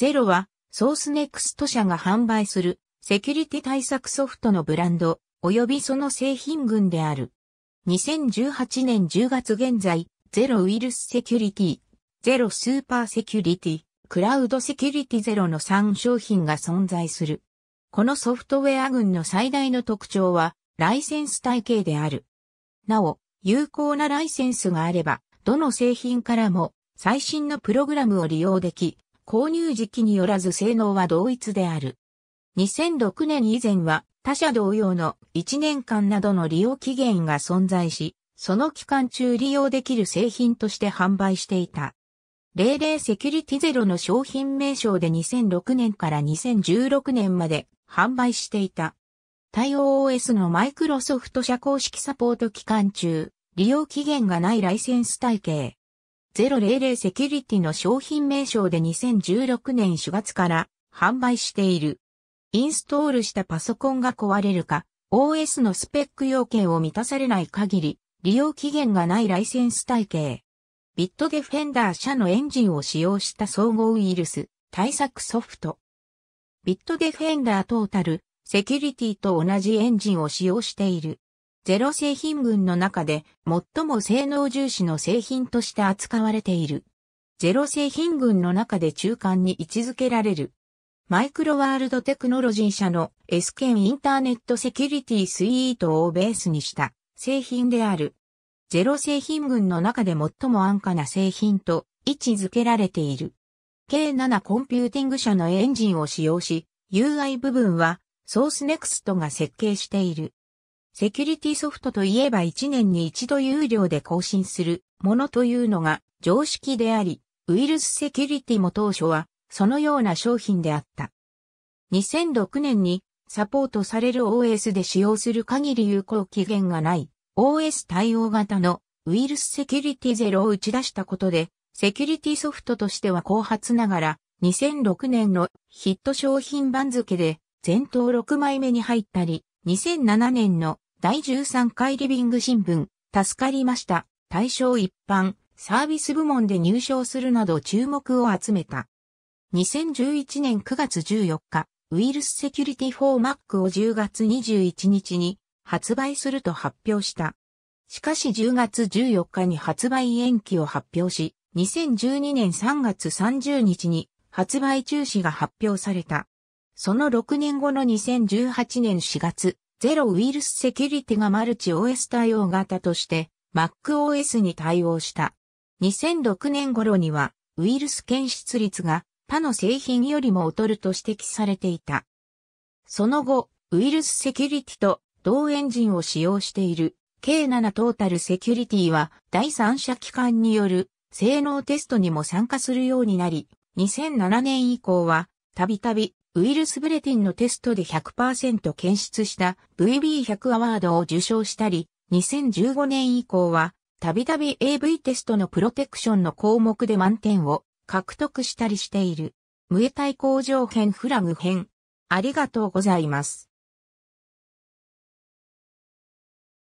ゼロは、ソースネクスト社が販売するセキュリティ対策ソフトのブランド、及びその製品群である。2018年10月現在、ゼロウイルスセキュリティ、ゼロスーパーセキュリティ、クラウドセキュリティゼロの3商品が存在する。このソフトウェア群の最大の特徴は、ライセンス体系である。なお、有効なライセンスがあれば、どの製品からも最新のプログラムを利用でき、購入時期によらず性能は同一である。2006年以前は他社同様の1年間などの利用期限が存在し、その期間中利用できる製品として販売していた。00セキュリティゼロの商品名称で2006年から2016年まで販売していた。対応 OS のマイクロソフト社公式サポート期間中、利用期限がないライセンス体系、000セキュリティの商品名称で2016年4月から販売している。インストールしたパソコンが壊れるか、OS のスペック要件を満たされない限り、利用期限がないライセンス体系。ビットデフェンダー社のエンジンを使用した総合ウイルス対策ソフト。ビットデフェンダートータル、セキュリティと同じエンジンを使用している。ゼロ製品群の中で最も性能重視の製品として扱われている。ゼロ製品群の中で中間に位置づけられる。マイクロワールドテクノロジー社の S k インターネットセキュリティスイートをベースにした製品である。ゼロ製品群の中で最も安価な製品と位置づけられている。K7 コンピューティング社のエンジンを使用し、UI 部分はソースネクストが設計している。セキュリティソフトといえば1年に一度有料で更新するものというのが常識であり、ウイルスセキュリティも当初はそのような商品であった。2006年にサポートされる OS で使用する限り有効期限がない OS 対応型のウイルスセキュリティゼロを打ち出したことで、セキュリティソフトとしては後発ながら2006年のヒット商品番付で全頭6枚目に入ったり、2007年の第13回リビング新聞、助かりました、対象一般、サービス部門で入賞するなど注目を集めた。2011年9月14日、ウイルスセキュリティ4 o r Mac を10月21日に発売すると発表した。しかし10月14日に発売延期を発表し、2012年3月30日に発売中止が発表された。その6年後の2018年4月、ゼロウイルスセキュリティがマルチ OS 対応型として MacOS に対応した。2006年頃にはウイルス検出率が他の製品よりも劣ると指摘されていた。その後、ウイルスセキュリティと同エンジンを使用している K7 トータルセキュリティは第三者機関による性能テストにも参加するようになり、2007年以降はたびたびウイルスブレティンのテストで100%検出した VB100 アワードを受賞したり、2015年以降は、たびたび AV テストのプロテクションの項目で満点を獲得したりしている。ムエタイ工場編フラグ編。ありがとうございます。